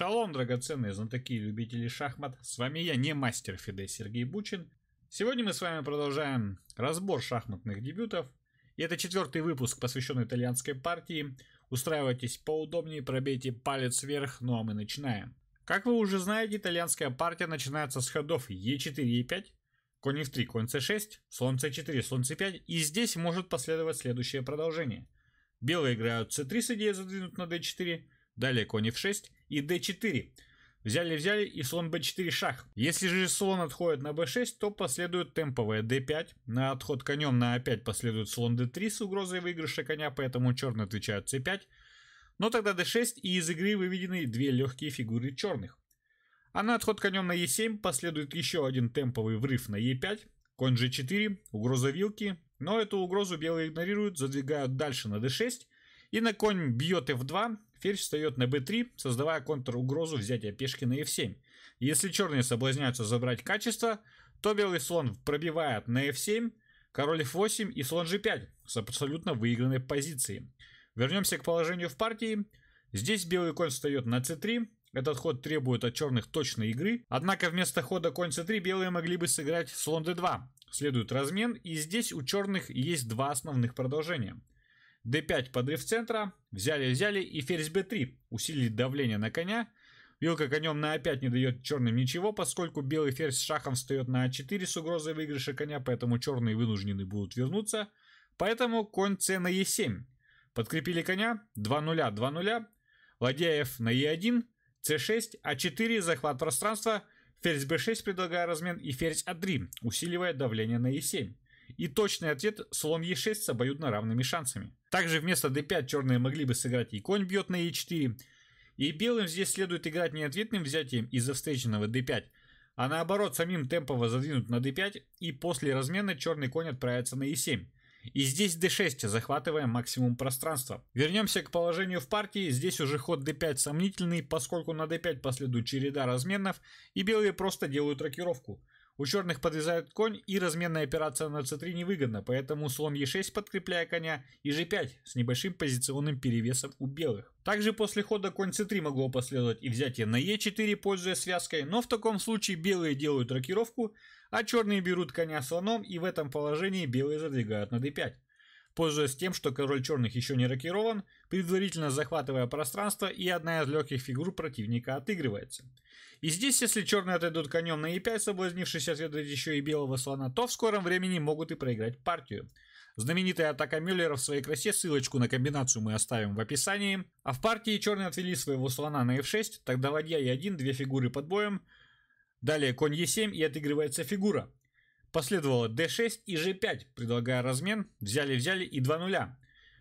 Шалом, драгоценные знатоки и любители шахмат. С вами я, не мастер Фиде Сергей Бучин. Сегодня мы с вами продолжаем разбор шахматных дебютов. И это четвертый выпуск, посвященный итальянской партии. Устраивайтесь поудобнее, пробейте палец вверх, ну а мы начинаем. Как вы уже знаете, итальянская партия начинается с ходов Е4 е 5, конь F3, конь C6, слон C4, слон C5, и здесь может последовать следующее продолжение. Белые играют C3 с идеей задвинут на D4, далее конь F6, и d4. Взяли-взяли и слон b4 шах. Если же слон отходит на b6, то последует темповая d5. На отход конем на a5 а последует слон d3 с угрозой выигрыша коня, поэтому черные отвечают c5. Но тогда d6 и из игры выведены две легкие фигуры черных. А на отход конем на e7 последует еще один темповый врыв на e5, конь g4, угроза вилки, но эту угрозу белые игнорируют, задвигают дальше на d6, и на конь бьет f2, Ферзь встает на b3, создавая контр-угрозу взятия пешки на f7. Если черные соблазняются забрать качество, то белый слон пробивает на f7, король f8 и слон g5 с абсолютно выигранной позиции. Вернемся к положению в партии. Здесь белый конь встает на c3, этот ход требует от черных точной игры. Однако вместо хода конь c3 белые могли бы сыграть слон d2. Следует размен, и здесь у черных есть два основных продолжения – d5 подрыв центра, взяли-взяли и ферзь b3, усилить давление на коня. Вилка конем на a5 а не дает черным ничего, поскольку белый ферзь с шахом встает на a4 а с угрозой выигрыша коня, поэтому черные вынуждены будут вернуться. Поэтому конь c на e7. Подкрепили коня, 2 0 2 0 ладья f на e1, c6, a4, захват пространства, ферзь b6 предлагая размен и ферзь a3, а усиливая давление на e7. И точный ответ слон e6 с обоюдно равными шансами. Также вместо d5 черные могли бы сыграть и конь бьет на e4. И белым здесь следует играть не ответным взятием из-за встреченного d5, а наоборот самим темпово задвинуть на d5 и после размена черный конь отправится на e7. И здесь d6, захватывая максимум пространства. Вернемся к положению в партии, здесь уже ход d5 сомнительный, поскольку на d5 последует череда разменов и белые просто делают рокировку. У черных подвязают конь, и разменная операция на c3 невыгодна, поэтому слон e6, подкрепляя коня, и g5 с небольшим позиционным перевесом у белых. Также после хода конь c3 могло последовать и взятие на e4, пользуясь связкой, но в таком случае белые делают рокировку, а черные берут коня слоном, и в этом положении белые задвигают на d5. Пользуясь тем, что король черных еще не рокирован, предварительно захватывая пространство, и одна из легких фигур противника отыгрывается. И здесь, если черные отойдут конем на e5, соблазнившись отведать еще и белого слона, то в скором времени могут и проиграть партию. Знаменитая атака Мюллера в своей красе, ссылочку на комбинацию мы оставим в описании. А в партии черные отвели своего слона на f6, тогда ладья e1, две фигуры под боем. Далее конь e7 и отыгрывается фигура. Последовало d6 и g5, предлагая размен, взяли-взяли и 2 нуля.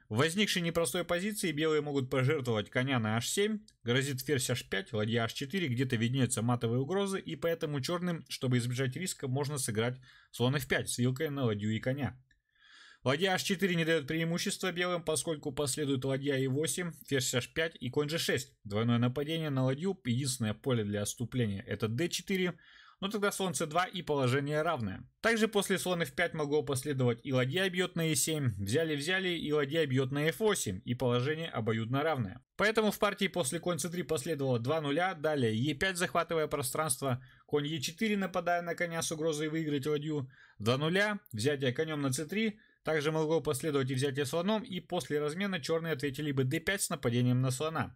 В возникшей непростой позиции белые могут пожертвовать коня на h7, грозит ферзь h5, ладья h4, где-то виднеются матовые угрозы, и поэтому черным, чтобы избежать риска, можно сыграть слон f5 с вилкой на ладью и коня. Ладья h4 не дает преимущества белым, поскольку последует ладья e8, ферзь h5 и конь g6. Двойное нападение на ладью, единственное поле для отступления это d4, но ну тогда слон c2 и положение равное. Также после слон f5 могло последовать и ладья бьет на e7, взяли-взяли и ладья бьет на f8 и положение обоюдно равное. Поэтому в партии после конь c3 последовало 2 нуля, далее e5 захватывая пространство, конь e4 нападая на коня с угрозой выиграть ладью, 2 нуля, взятие конем на c3, также могло последовать и взятие слоном, и после размена черные ответили бы d5 с нападением на слона.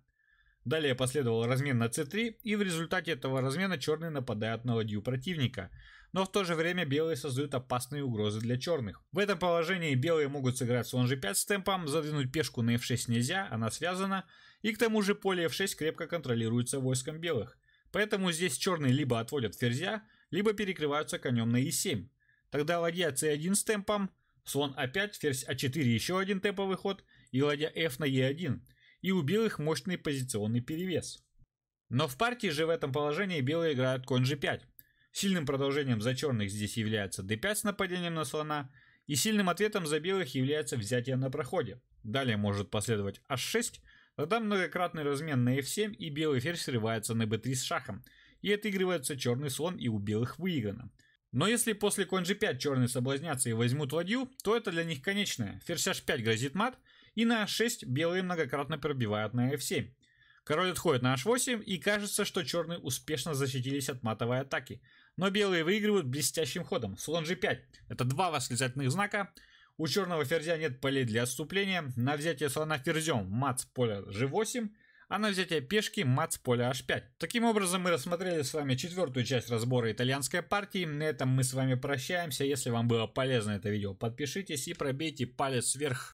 Далее последовал размен на c3, и в результате этого размена черные нападают на ладью противника. Но в то же время белые создают опасные угрозы для черных. В этом положении белые могут сыграть слон g5 с темпом, задвинуть пешку на f6 нельзя, она связана, и к тому же поле f6 крепко контролируется войском белых. Поэтому здесь черные либо отводят ферзя, либо перекрываются конем на e7. Тогда ладья c1 с темпом, слон a5, а ферзь a4 а еще один темповый ход и ладья f на e1 и у белых мощный позиционный перевес. Но в партии же в этом положении белые играют конь g5. Сильным продолжением за черных здесь является d5 с нападением на слона, и сильным ответом за белых является взятие на проходе. Далее может последовать h6, тогда многократный размен на f7 и белый ферзь срывается на b3 с шахом, и отыгрывается черный слон и у белых выиграно. Но если после конь g5 черные соблазнятся и возьмут ладью, то это для них конечное. Ферзь h5 грозит мат, и на h6 белые многократно пробивают на f7. Король отходит на h8, и кажется, что черные успешно защитились от матовой атаки. Но белые выигрывают блестящим ходом. Слон g5. Это два восклицательных знака. У черного ферзя нет полей для отступления. На взятие слона ферзем мат с поля g8, а на взятие пешки мат с поля h5. Таким образом, мы рассмотрели с вами четвертую часть разбора итальянской партии. На этом мы с вами прощаемся. Если вам было полезно это видео, подпишитесь и пробейте палец вверх